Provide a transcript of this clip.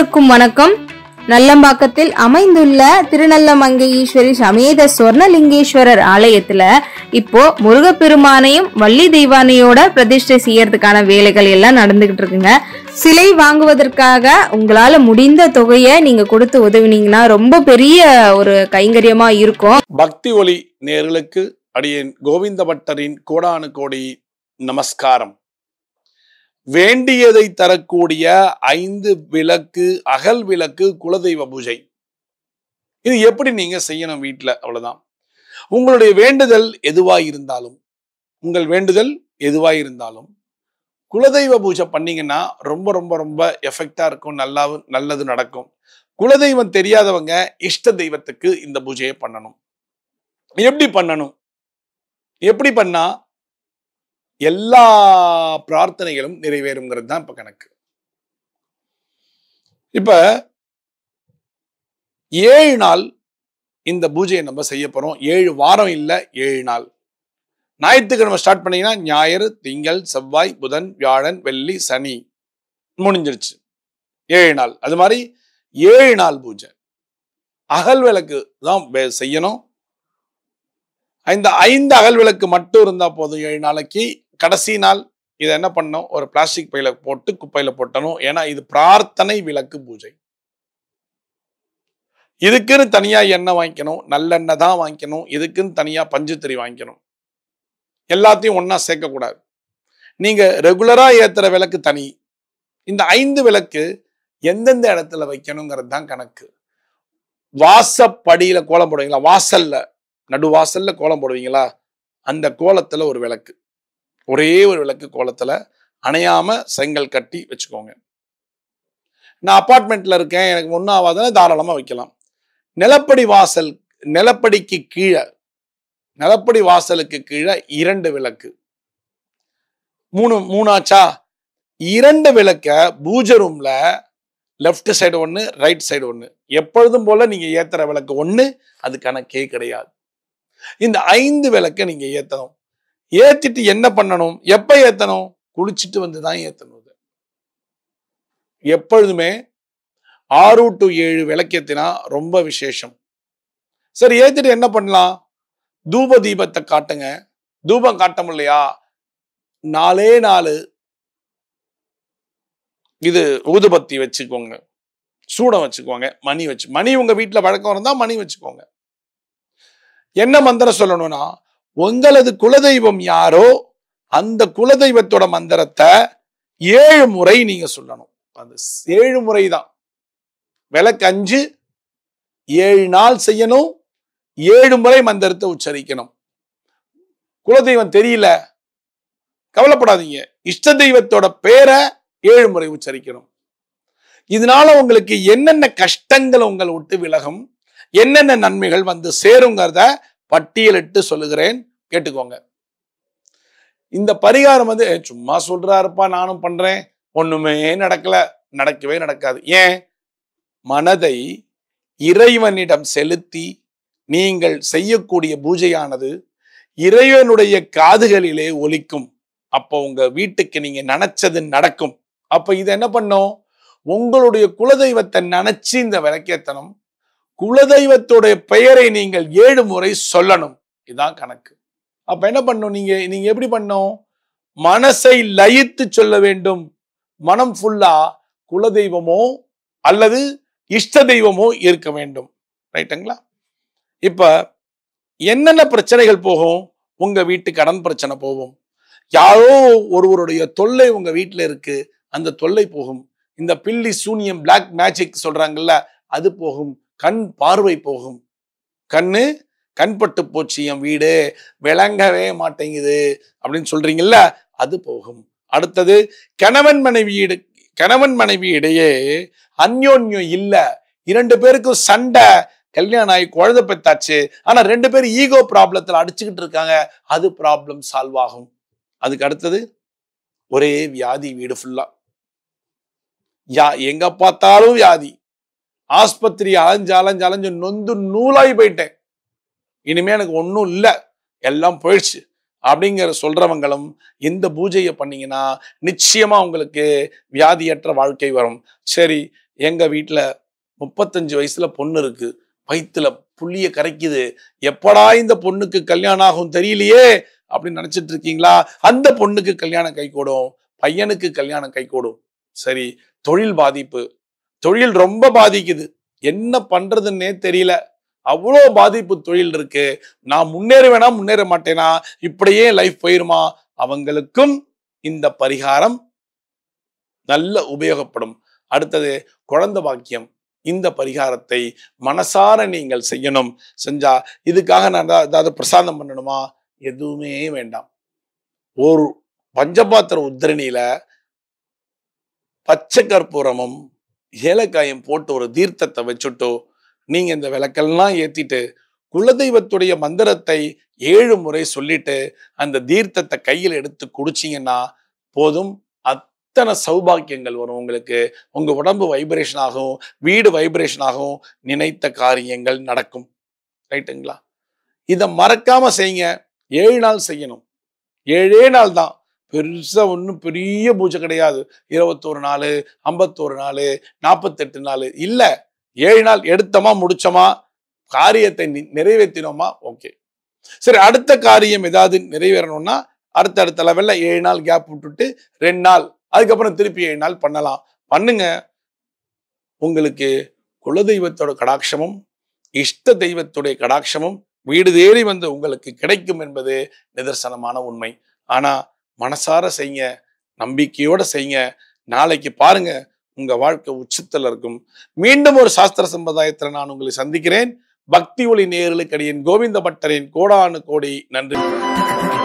அனைவருக்கும் வணக்கம் நல்லம்பாக்கத்தில் அமைந்துள்ள திருநல்லமங்கை ஈஸ்வரி சமேத சொர்ணலிங்கேஸ்வரர் ஆலயத்துல இப்போ முருகப்பெருமானையும் வள்ளி தெய்வானையோட பிரதிஷ்டை செய்யறதுக்கான வேலைகள் எல்லாம் நடந்துகிட்டு இருக்குங்க சிலை வாங்குவதற்காக உங்களால முடிந்த தொகையை நீங்க கொடுத்து உதவினீங்கன்னா ரொம்ப பெரிய ஒரு கைங்கரியமா இருக்கும் பக்தி ஒளி நேர்களுக்கு அடியேன் கோவிந்த பட்டரின் கோடானு கோடி நமஸ்காரம் வேண்டியதை தரக்கூடிய ஐந்து விளக்கு அகல் விளக்கு குலதெய்வ பூஜை இது எப்படி நீங்க செய்யணும் வீட்டில் அவ்வளவுதான் உங்களுடைய வேண்டுதல் எதுவாக இருந்தாலும் உங்கள் வேண்டுதல் எதுவாக இருந்தாலும் குலதெய்வ பூஜை பண்ணீங்கன்னா ரொம்ப ரொம்ப ரொம்ப எஃபெக்டா இருக்கும் நல்லாவும் நல்லது நடக்கும் குலதெய்வம் தெரியாதவங்க இஷ்ட தெய்வத்துக்கு இந்த பூஜையை பண்ணணும் எப்படி பண்ணணும் எப்படி பண்ணால் எல்லா பிரார்த்தனைகளும் நிறைவேறுங்கிறது தான் இப்போ கணக்கு இப்போ ஏழு நாள் இந்த பூஜையை நம்ம செய்ய போகிறோம் ஏழு வாரம் இல்லை ஏழு நாள் ஞாயிற்றுக்கிழமை ஸ்டார்ட் பண்ணிங்கன்னா ஞாயிறு திங்கள் செவ்வாய் புதன் வியாழன் வெள்ளி சனி முடிஞ்சிருச்சு ஏழு நாள் அது மாதிரி ஏழு நாள் பூஜை அகல் விளக்கு தான் செய்யணும் இந்த ஐந்து அகல் விளக்கு மட்டும் இருந்தால் போதும் ஏழு நாளைக்கு கடைசி நாள் இதை என்ன பண்ணோம் ஒரு பிளாஸ்டிக் பையில போட்டு குப்பையில போட்டணும் ஏன்னா இது பிரார்த்தனை விளக்கு பூஜை இதுக்குன்னு தனியா எண்ணெய் வாங்கிக்கணும் நல்லெண்ணெய் தான் வாங்கிக்கணும் இதுக்குன்னு தனியா பஞ்சுத்திரி வாங்கிக்கணும் எல்லாத்தையும் ஒன்றா சேர்க்கக்கூடாது நீங்க ரெகுலரா ஏத்துற விளக்கு தனி இந்த ஐந்து விளக்கு எந்தெந்த இடத்துல வைக்கணுங்கிறது தான் கணக்கு வாசப்படியில கோலம் போடுவீங்களா வாசல்ல நடுவாசல்ல கோலம் போடுவீங்களா அந்த கோலத்துல ஒரு விளக்கு ஒரே ஒரு விளக்கு கோலத்தில் அணையாமல் செங்கல் கட்டி வச்சுக்கோங்க நான் அப்பார்ட்மெண்ட்டில் இருக்கேன் எனக்கு ஒன்றாவதுன்னு தாராளமாக வைக்கலாம் நிலப்படி வாசல் நிலப்படிக்கு கீழே நிலப்படி வாசலுக்கு கீழே இரண்டு விளக்கு மூணு மூணாச்சா இரண்டு விளக்க பூஜை ரூமில் லெஃப்ட் சைடு ஒன்று ரைட் சைடு ஒன்று எப்பொழுதும் போல் நீங்கள் ஏற்றுற விளக்கு ஒன்று அதுக்கான கே கிடையாது இந்த ஐந்து விளக்கை நீங்கள் ஏற்றணும் ஏத்திட்டு என்ன பண்ணணும் எப்ப ஏத்தணும் குளிச்சுட்டு வந்து தான் ஏத்தணும் எப்பொழுதுமே ஆறு டு ஏழு விளக்கேத்தினா ரொம்ப விசேஷம் சரி ஏத்திட்டு என்ன பண்ணலாம் தூப தீபத்தை காட்டுங்க தூபம் காட்ட இல்லையா நாலே நாலு இது ஊதுபத்தி வச்சுக்கோங்க சூடம் வச்சுக்கோங்க மணி வச்சு மணி உங்க வீட்டில் வழக்கம் இருந்தா மணி வச்சுக்கோங்க என்ன மந்திரம் சொல்லணும்னா உங்களது குலதெய்வம் யாரோ அந்த குலதெய்வத்தோட மந்திரத்தை ஏழு முறை நீங்க சொல்லணும் அது ஏழு முறை தான் விளக்கு அஞ்சு ஏழு நாள் செய்யணும் ஏழு முறை மந்திரத்தை உச்சரிக்கணும் குலதெய்வம் தெரியல கவலைப்படாதீங்க இஷ்ட தெய்வத்தோட பேரை ஏழு முறை உச்சரிக்கணும் இதனால உங்களுக்கு என்னென்ன கஷ்டங்கள் உங்களை விட்டு விலகும் என்னென்ன நன்மைகள் வந்து சேருங்கிறத பட்டியலிட்டு சொல்லுகிறேன் கேட்டுக்கோங்க இந்த பரிகாரம் வந்து சும்மா சொல்றாருப்பா நானும் பண்றேன் ஒண்ணுமே நடக்கல நடக்கவே நடக்காது ஏன் மனதை இறைவனிடம் செலுத்தி நீங்கள் செய்யக்கூடிய பூஜையானது இறைவனுடைய காதுகளிலே ஒலிக்கும் அப்போ உங்க வீட்டுக்கு நீங்க நினைச்சது நடக்கும் அப்ப இது என்ன பண்ணும் உங்களுடைய குலதெய்வத்தை நினைச்சு இந்த விளக்கேத்தனம் குலதெய்வத்துடைய பெயரை நீங்கள் ஏழு முறை சொல்லணும் இதுதான் கணக்கு அப்ப என்ன பண்ணும் நீங்க நீங்க எப்படி பண்ணும் மனசை லயித்து சொல்ல வேண்டும் மனம் ஃபுல்லா குல தெய்வமோ அல்லது இஷ்ட தெய்வமோ இருக்க வேண்டும் ரைட்டுங்களா இப்ப என்னென்ன பிரச்சனைகள் போகும் உங்க வீட்டு கடன் பிரச்சனை போகும் யாரோ ஒருவருடைய தொல்லை உங்க வீட்டில் இருக்கு அந்த தொல்லை போகும் இந்த பில்லி சூனியம் பிளாக் மேஜிக் சொல்றாங்கல்ல அது போகும் கண் பார்வை போகும் கண்ணு கண்பட்டு போச்சு என் வீடு விளங்கவே மாட்டேங்குது அப்படின்னு சொல்றீங்கல்ல அது போகும் அடுத்தது கணவன் மனைவி கணவன் மனைவி இடையே அந்யோன்யம் இல்லை இரண்டு பேருக்கும் சண்டை கல்யாணம் ஆகி குழந்தை பெத்தாச்சு ஆனா ரெண்டு பேரும் ஈகோ ப்ராப்ளத்தில் அடிச்சுக்கிட்டு இருக்காங்க அது ப்ராப்ளம் சால்வ் ஆகும் அதுக்கு அடுத்தது ஒரே வியாதி வீடு ஃபுல்லா யா எங்க பார்த்தாலும் வியாதி ஆஸ்பத்திரி அலைஞ்சு அலைஞ்சு அலைஞ்சு நொந்து நூலாகி போயிட்டேன் இனிமேல் எனக்கு ஒன்றும் இல்லை எல்லாம் போயிடுச்சு அப்படிங்கிற சொல்றவங்களும் இந்த பூஜையை பண்ணீங்கன்னா நிச்சயமா உங்களுக்கு வியாதியற்ற வாழ்க்கை வரும் சரி எங்க வீட்டில் முப்பத்தஞ்சு வயசுல பொண்ணு இருக்கு வயிற்றுல புள்ளிய கரைக்குது எப்படா இந்த பொண்ணுக்கு கல்யாணம் ஆகும் தெரியலையே அப்படின்னு நினைச்சிட்டு இருக்கீங்களா அந்த பொண்ணுக்கு கல்யாணம் கூடும் பையனுக்கு கல்யாணம் கூடும் சரி தொழில் பாதிப்பு தொழில் ரொம்ப பாதிக்குது என்ன பண்றதுன்னே தெரியல அவ்வளோ பாதிப்பு தொழில் இருக்கு நான் முன்னேறுவேனா முன்னேற மாட்டேனா இப்படியே லைஃப் போயிருமா அவங்களுக்கும் இந்த பரிகாரம் நல்ல உபயோகப்படும் அடுத்தது குழந்த பாக்கியம் இந்த பரிகாரத்தை மனசார நீங்கள் செய்யணும் செஞ்சா இதுக்காக நான் ஏதாவது பிரசாதம் பண்ணணுமா எதுவுமே வேண்டாம் ஒரு பஞ்சபாத்திர உத்திரணியில பச்சை கற்பூரமும் ஏலக்காயும் போட்டு ஒரு தீர்த்தத்தை வச்சுட்டோ நீங்கள் இந்த விளக்கெல்லாம் ஏற்றிட்டு குலதெய்வத்துடைய மந்திரத்தை ஏழு முறை சொல்லிட்டு அந்த தீர்த்தத்தை கையில் எடுத்து குடிச்சிங்கன்னா போதும் அத்தனை சௌபாக்கியங்கள் வரும் உங்களுக்கு உங்கள் உடம்பு வைப்ரேஷன் ஆகும் வீடு வைப்ரேஷன் ஆகும் நினைத்த காரியங்கள் நடக்கும் ரைட்டுங்களா இதை மறக்காமல் செய்யுங்க ஏழு நாள் செய்யணும் ஏழே நாள் தான் பெருசாக ஒன்றும் பெரிய பூஜை கிடையாது இருபத்தோரு நாள் ஐம்பத்தோரு நாள் நாற்பத்தெட்டு நாள் இல்லை ஏழு நாள் எடுத்தோமா முடிச்சோமா காரியத்தை நிறைவேற்றினோமா ஓகே சரி அடுத்த காரியம் ஏதாவது நிறைவேறணும்னா அடுத்த அடுத்த லெவலில் ஏழு நாள் கேப் விட்டுட்டு ரெண்டு நாள் அதுக்கப்புறம் திருப்பி ஏழு நாள் பண்ணலாம் பண்ணுங்க உங்களுக்கு குலதெய்வத்தோட கடாட்சமும் இஷ்ட தெய்வத்துடைய கடாட்சமும் வீடு தேடி வந்து உங்களுக்கு கிடைக்கும் என்பது நிதர்சனமான உண்மை ஆனால் மனசார செய்ய நம்பிக்கையோடு செய்யுங்க நாளைக்கு பாருங்கள் உங்கள் வாழ்க்கை உச்சத்தில் இருக்கும் மீண்டும் ஒரு சாஸ்திர சம்பிரதாயத்தில் நான் உங்களை சந்திக்கிறேன் பக்தி ஒளி நேர்களுக்கு கோவிந்த பட்டரின் கோடானு கோடி நன்றி